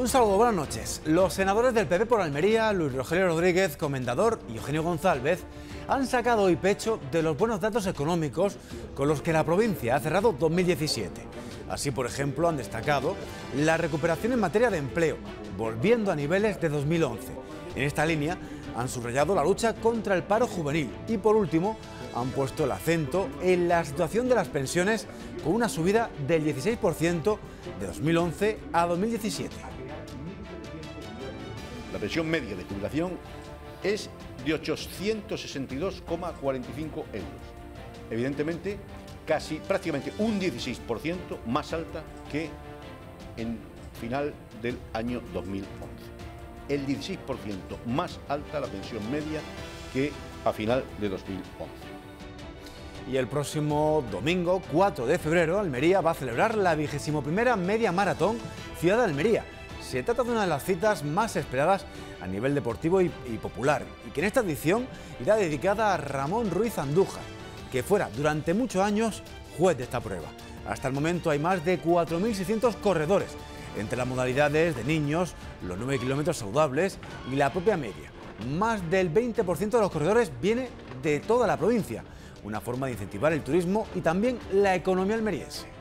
Un saludo, buenas noches. Los senadores del PP por Almería, Luis Rogelio Rodríguez, Comendador y Eugenio González, han sacado hoy pecho de los buenos datos económicos con los que la provincia ha cerrado 2017. Así, por ejemplo, han destacado la recuperación en materia de empleo, volviendo a niveles de 2011. En esta línea han subrayado la lucha contra el paro juvenil y, por último, han puesto el acento en la situación de las pensiones con una subida del 16% de 2011 a 2017 la pensión media de jubilación es de 862,45 euros. Evidentemente, casi prácticamente un 16% más alta que en final del año 2011. El 16% más alta la pensión media que a final de 2011. Y el próximo domingo, 4 de febrero, Almería va a celebrar la vigésimo primera media maratón Ciudad de Almería. Se trata de una de las citas más esperadas a nivel deportivo y, popular, y que en esta edición irá dedicada a Ramón Ruiz Andújar, que fuera durante muchos años juez de esta prueba. Hasta el momento hay más de 4.600 corredores, entre las modalidades de niños, los 9 kilómetros saludables y la propia media. Más del 20% de los corredores viene de toda la provincia, una forma de incentivar el turismo y también la economía almeriense.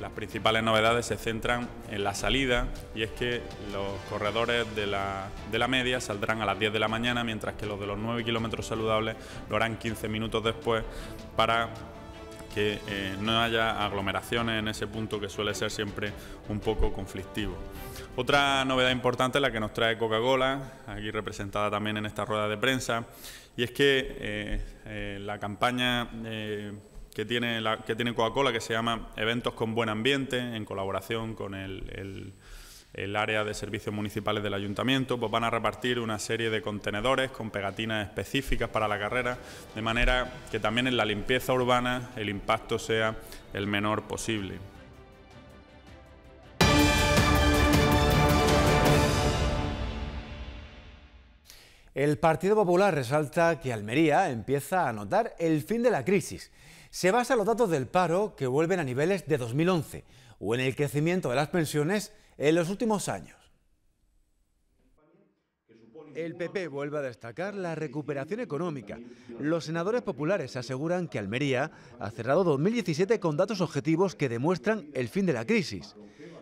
Las principales novedades se centran en la salida y es que los corredores de la, media saldrán a las 10 de la mañana, mientras que los de los 9 kilómetros saludables lo harán 15 minutos después para que eh, no haya aglomeraciones en ese punto que suele ser siempre un poco conflictivo. Otra novedad importante es la que nos trae Coca-Cola, aquí representada también en esta rueda de prensa, y es que eh, eh, la campaña que tiene, la, que tiene Coca-Cola que se llama Eventos con Buen Ambiente, en colaboración con el, el, el, área de servicios municipales del ayuntamiento, pues van a repartir una serie de contenedores con pegatinas específicas para la carrera, de manera que también en la limpieza urbana el impacto sea el menor posible. El Partido Popular resalta que Almería empieza a notar el fin de la crisis se basa en los datos del paro que vuelven a niveles de 2011 o en el crecimiento de las pensiones en los últimos años. El PP vuelve a destacar la recuperación económica. Los senadores populares aseguran que Almería ha cerrado 2017 con datos objetivos que demuestran el fin de la crisis.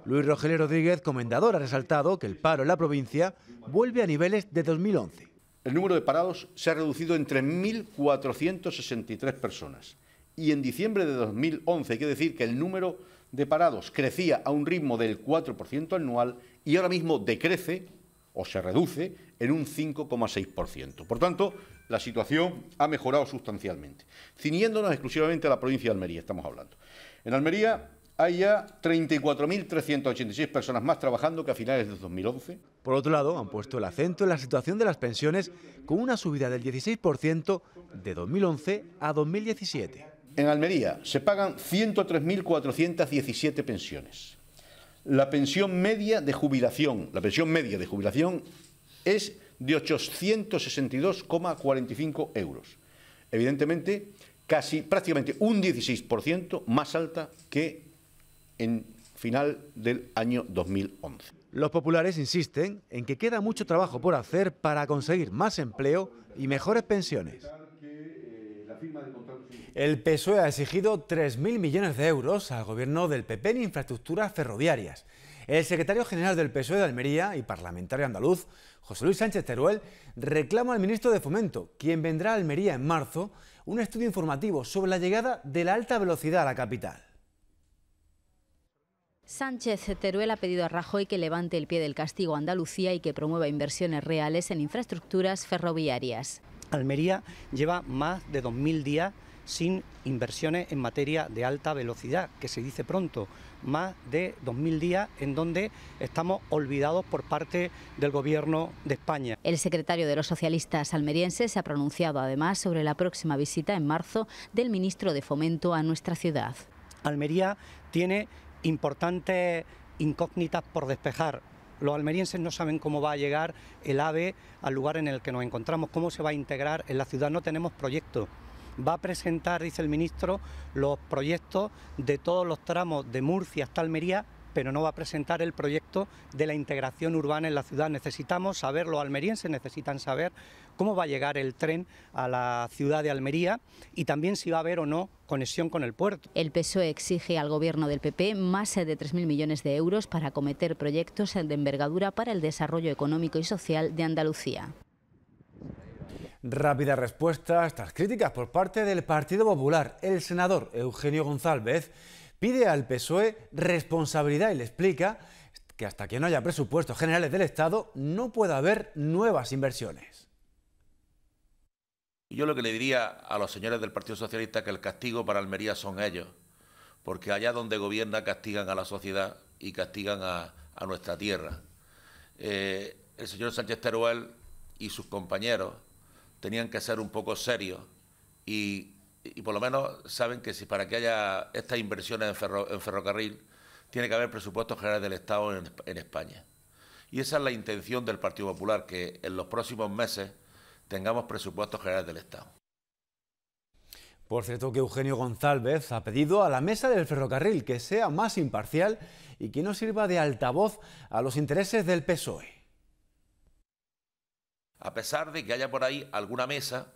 Luis Rogelio Rodríguez, comendador, ha resaltado que el paro en la provincia vuelve a niveles de 2011. El número de parados se ha reducido entre 1.463 personas y en diciembre de 2011. Hay que decir que el número de parados crecía a un ritmo del 4% anual y ahora mismo decrece o se reduce en un 5,6%. Por tanto, la situación ha mejorado sustancialmente. Ciniéndonos exclusivamente a la provincia de Almería, estamos hablando. En Almería hay ya 34.386 personas más trabajando que a finales de 2011. Por otro lado, han puesto el acento en la situación de las pensiones con una subida del 16% de 2011 a 2017. En Almería se pagan 103.417 pensiones. La pensión media de jubilación, la pensión media de jubilación es de 862,45 euros. Evidentemente, casi prácticamente un 16% más alta que en final del año 2011. Los populares insisten en que queda mucho trabajo por hacer para conseguir más empleo y mejores pensiones. El PSOE ha exigido 3.000 millones de euros al gobierno del PP en infraestructuras ferroviarias. El secretario general del PSOE de Almería y parlamentario andaluz, José Luis Sánchez Teruel, reclama al ministro de Fomento, quien vendrá a Almería en marzo, un estudio informativo sobre la llegada de la alta velocidad a la capital. Sánchez Teruel ha pedido a Rajoy que levante el pie del castigo a Andalucía y que promueva inversiones reales en infraestructuras ferroviarias. Almería lleva más de 2.000 días sin inversiones en materia de alta velocidad, que se dice pronto, más de 2.000 días en donde estamos olvidados por parte del Gobierno de España. El secretario de los socialistas almerienses se ha pronunciado además sobre la próxima visita en marzo del ministro de Fomento a nuestra ciudad. Almería tiene importantes incógnitas por despejar los almerienses no saben cómo va a llegar el AVE al lugar en el que nos encontramos, cómo se va a integrar en la ciudad, no tenemos proyecto. va a presentar, dice el ministro, los proyectos de todos los tramos de Murcia hasta Almería, pero no va a presentar el proyecto de la integración urbana en la ciudad. Necesitamos saber, los almerienses necesitan saber cómo va a llegar el tren a la ciudad de Almería y también si va a haber o no conexión con el puerto. El PSOE exige al gobierno del PP más de 3.000 millones de euros para acometer proyectos de envergadura para el desarrollo económico y social de Andalucía. Rápida respuesta a estas críticas por parte del Partido Popular. El senador Eugenio González pide al PSOE responsabilidad y le explica que hasta que no haya presupuestos generales del Estado no puede haber nuevas inversiones. Y yo lo que le diría a los señores del Partido Socialista es que el castigo para Almería son ellos, porque allá donde gobierna castigan a la sociedad y castigan a, nuestra tierra. Eh, el señor Sánchez Teruel y sus compañeros tenían que ser un poco serios y, por lo menos saben que si para que haya estas inversiones en, ferrocarril tiene que haber presupuestos generales del Estado en España. Y esa es la intención del Partido Popular, que en los próximos meses tengamos presupuestos generales del Estado. Por cierto, que Eugenio González ha pedido a la mesa del ferrocarril que sea más imparcial y que no sirva de altavoz a los intereses del PSOE. A pesar de que haya por ahí alguna mesa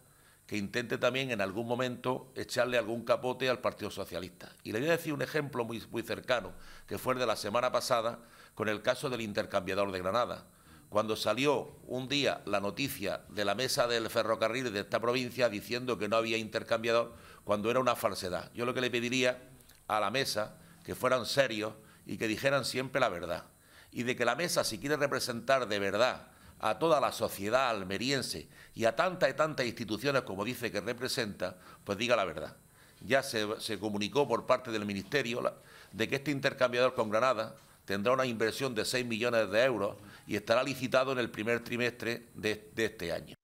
que intente también en algún momento echarle algún capote al Partido Socialista. Y le voy a decir un ejemplo muy, muy cercano, que fue el de la semana pasada con el caso del intercambiador de Granada cuando salió un día la noticia de la mesa del ferrocarril de esta provincia diciendo que no había intercambiador, cuando era una falsedad. Yo lo que le pediría a la mesa, que fueran serios y que dijeran siempre la verdad. Y de que la mesa, si quiere representar de verdad a toda la sociedad almeriense y a tantas y tantas instituciones como dice que representa, pues diga la verdad. Ya se, se comunicó por parte del Ministerio de que este intercambiador con Granada tendrá una inversión de 6 millones de euros y estará licitado en el primer trimestre de, este año.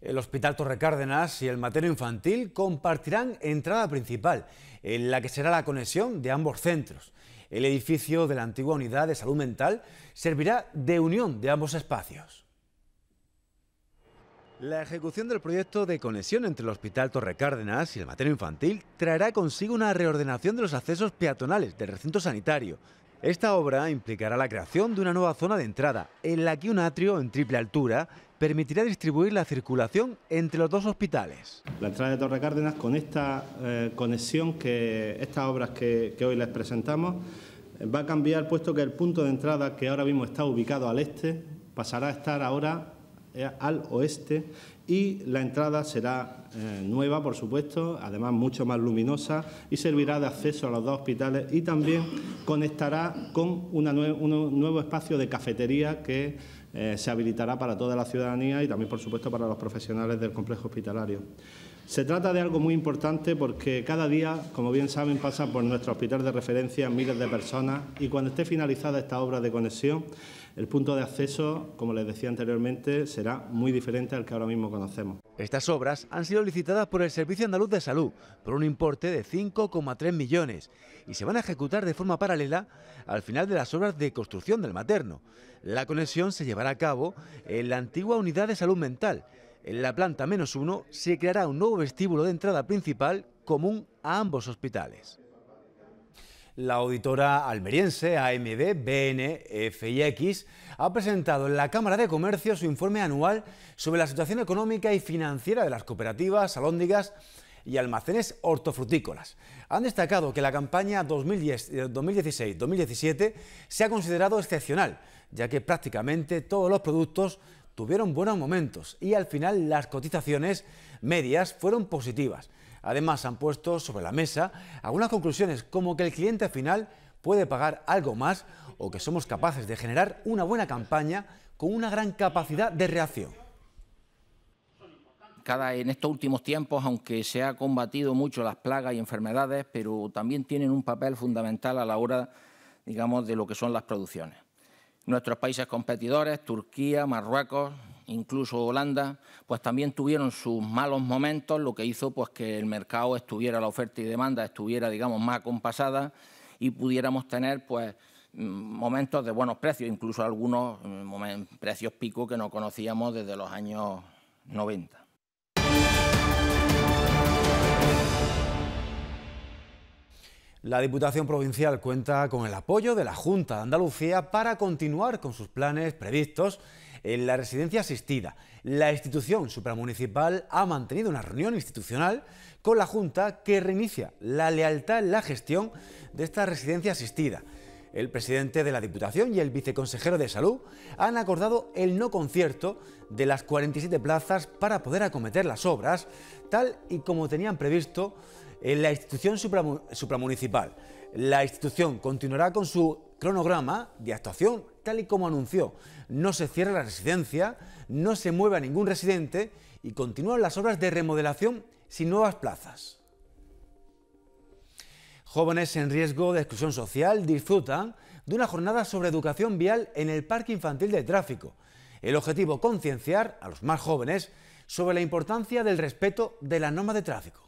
El Hospital Torre Cárdenas y el Materno Infantil compartirán entrada principal, en la que será la conexión de ambos centros. El edificio de la antigua unidad de salud mental servirá de unión de ambos espacios. La ejecución del proyecto de conexión entre el Hospital Torre Cárdenas y el Materno Infantil traerá consigo una reordenación de los accesos peatonales del recinto sanitario, esta obra implicará la creación de una nueva zona de entrada, en la que un atrio en triple altura permitirá distribuir la circulación entre los dos hospitales. La entrada de Torre Cárdenas, con esta eh, conexión, que estas obras que hoy les presentamos, eh, va a cambiar, puesto que el punto de entrada que ahora mismo está ubicado al este, pasará a estar ahora eh, al oeste y la entrada será eh, nueva, por supuesto, además mucho más luminosa y servirá de acceso a los dos hospitales y también conectará con un nuevo espacio de cafetería que eh, se habilitará para toda la ciudadanía y también, por supuesto, para los profesionales del complejo hospitalario. Se trata de algo muy importante porque cada día, como bien saben, pasan por nuestro hospital de referencia miles de personas y cuando esté finalizada esta obra de conexión, el punto de acceso, como les decía anteriormente, será muy diferente al que ahora mismo conocemos. Estas obras han sido licitadas por el Servicio Andaluz de Salud por un importe de 5,3 millones y se van a ejecutar de forma paralela al final de las obras de construcción del materno. La conexión se llevará a cabo en la antigua unidad de salud mental. En la planta menos uno se creará un nuevo vestíbulo de entrada principal común a ambos hospitales. La auditora almeriense AMD, BNFIX ha presentado en la Cámara de Comercio su informe anual sobre la situación económica y financiera de las cooperativas, salóndigas y almacenes hortofrutícolas. Han destacado que la campaña 2016-2017 eh, se ha considerado excepcional, ya que prácticamente todos los productos tuvieron buenos momentos y al final las cotizaciones medias fueron positivas. Además, han puesto sobre la mesa algunas conclusiones, como que el cliente final puede pagar algo más o que somos capaces de generar una buena campaña con una gran capacidad de reacción. Cada, en estos últimos tiempos, aunque se ha combatido mucho las plagas y enfermedades, pero también tienen un papel fundamental a la hora, digamos, de lo que son las producciones. Nuestros países competidores, Turquía, Marruecos, incluso Holanda, pues también tuvieron sus malos momentos, lo que hizo pues que el mercado estuviera, la oferta y demanda estuviera, digamos, más compasada y pudiéramos tener pues mm, momentos de buenos precios, incluso algunos mm, precios pico que no conocíamos desde los años 90. La Diputación Provincial cuenta con el apoyo de la Junta de Andalucía para continuar con sus planes previstos en la residencia asistida. La institución supramunicipal ha mantenido una reunión institucional con la Junta que reinicia la lealtad en la gestión de esta residencia asistida. El presidente de la Diputación y el viceconsejero de Salud han acordado el no concierto de las 47 plazas para poder acometer las obras, tal y como tenían previsto en eh, la institución supramunicipal. La institución continuará con su cronograma de actuación tal y como anunció. No se cierra la residencia, no se mueve a ningún residente y continúan las obras de remodelación sin nuevas plazas. Jóvenes en riesgo de exclusión social disfrutan de una jornada sobre educación vial en el Parque Infantil de Tráfico. El objetivo, concienciar a los más jóvenes sobre la importancia del respeto de la norma de tráfico.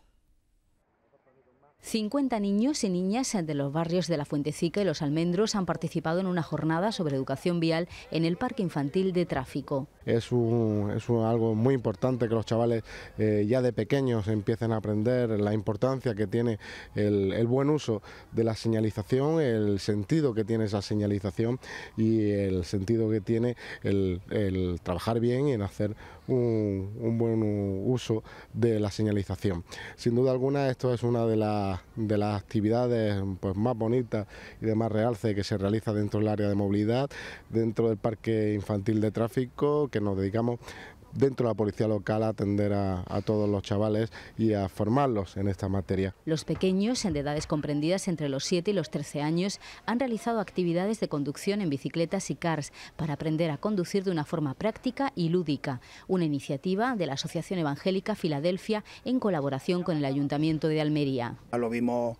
50 niños y niñas de los barrios de la Fuentecica y Los Almendros han participado en una jornada sobre educación vial en el Parque Infantil de Tráfico. Es, algo muy importante que los chavales eh, ya de pequeños empiecen a aprender la importancia que tiene el, buen uso de la señalización, el sentido que tiene esa señalización y el sentido que tiene el, el trabajar bien y en hacer un, buen uso de la señalización. Sin duda alguna esto es una de, de las actividades pues, más bonitas y de más realce que se realiza dentro del área de movilidad, dentro del parque infantil de tráfico que nos dedicamos dentro de la policía local a atender a, todos los chavales y a formarlos en esta materia. Los pequeños, en edades comprendidas entre los 7 y los 13 años, han realizado actividades de conducción en bicicletas y cars para aprender a conducir de una forma práctica y lúdica, una iniciativa de la Asociación Evangélica Filadelfia en colaboración con el Ayuntamiento de Almería. Lo vimos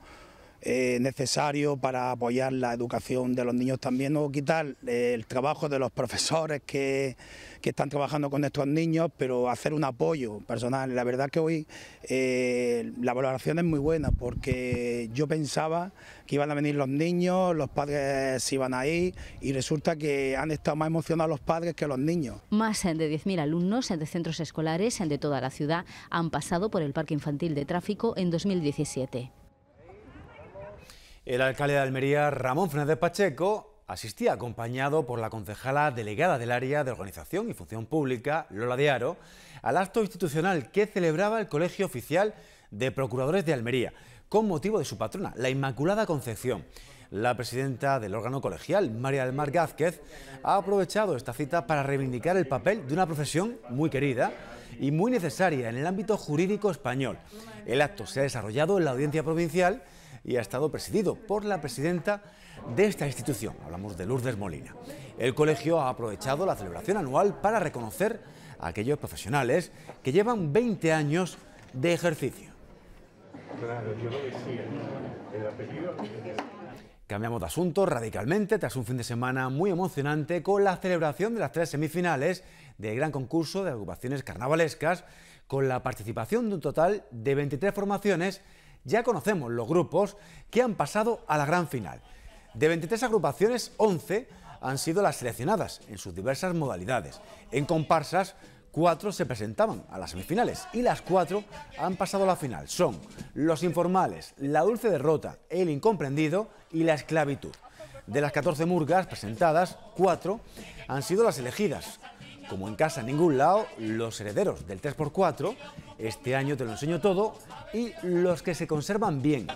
eh, necesario para apoyar la educación de los niños también, no quitar eh, el trabajo de los profesores que, están trabajando con estos niños, pero hacer un apoyo personal. La verdad que hoy eh, la valoración es muy buena porque yo pensaba que iban a venir los niños, los padres se iban a ir y resulta que han estado más emocionados los padres que los niños. Más de 10.000 alumnos de centros escolares de toda la ciudad han pasado por el Parque Infantil de Tráfico en 2017. El alcalde de Almería, Ramón Fernández Pacheco, asistía acompañado por la concejala delegada del área de organización y función pública, Lola Diaro, al acto institucional que celebraba el Colegio Oficial de Procuradores de Almería, con motivo de su patrona, la Inmaculada Concepción. La presidenta del órgano colegial, María del Mar Gázquez, ha aprovechado esta cita para reivindicar el papel de una profesión muy querida y muy necesaria en el ámbito jurídico español. El acto se ha desarrollado en la audiencia provincial y ha estado presidido por la presidenta de esta institución, hablamos de Lourdes Molina. El colegio ha aprovechado la celebración anual para reconocer a aquellos profesionales que llevan 20 años de ejercicio. Cambiamos de asunto radicalmente tras un fin de semana muy emocionante con la celebración de las tres semifinales del gran concurso de agrupaciones carnavalescas, con la participación de un total de 23 formaciones ya conocemos los grupos que han pasado a la gran final. De 23 agrupaciones, 11 han sido las seleccionadas en sus diversas modalidades. En comparsas, cuatro se presentaban a las semifinales y las cuatro han pasado a la final. Son los informales, la dulce derrota, el incomprendido y la esclavitud. De las 14 murgas presentadas, 4 han sido las elegidas como en casa en ningún lado, los herederos del 3x4, este año te lo enseño todo, y los que se conservan bien.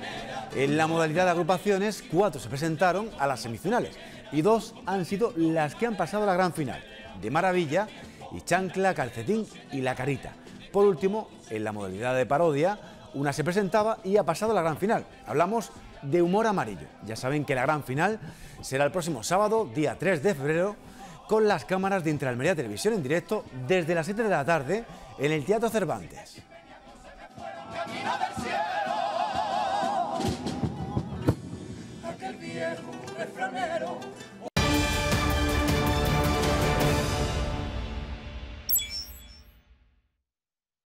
En la modalidad de agrupaciones, cuatro se presentaron a las semifinales y dos han sido las que han pasado a la gran final, de maravilla y chancla, calcetín y la carita. Por último, en la modalidad de parodia, una se presentaba y ha pasado a la gran final. Hablamos de humor amarillo. Ya saben que la gran final será el próximo sábado, día 3 de febrero, con las cámaras de Interalmería Televisión en directo desde las 7 de la tarde en el Teatro Cervantes.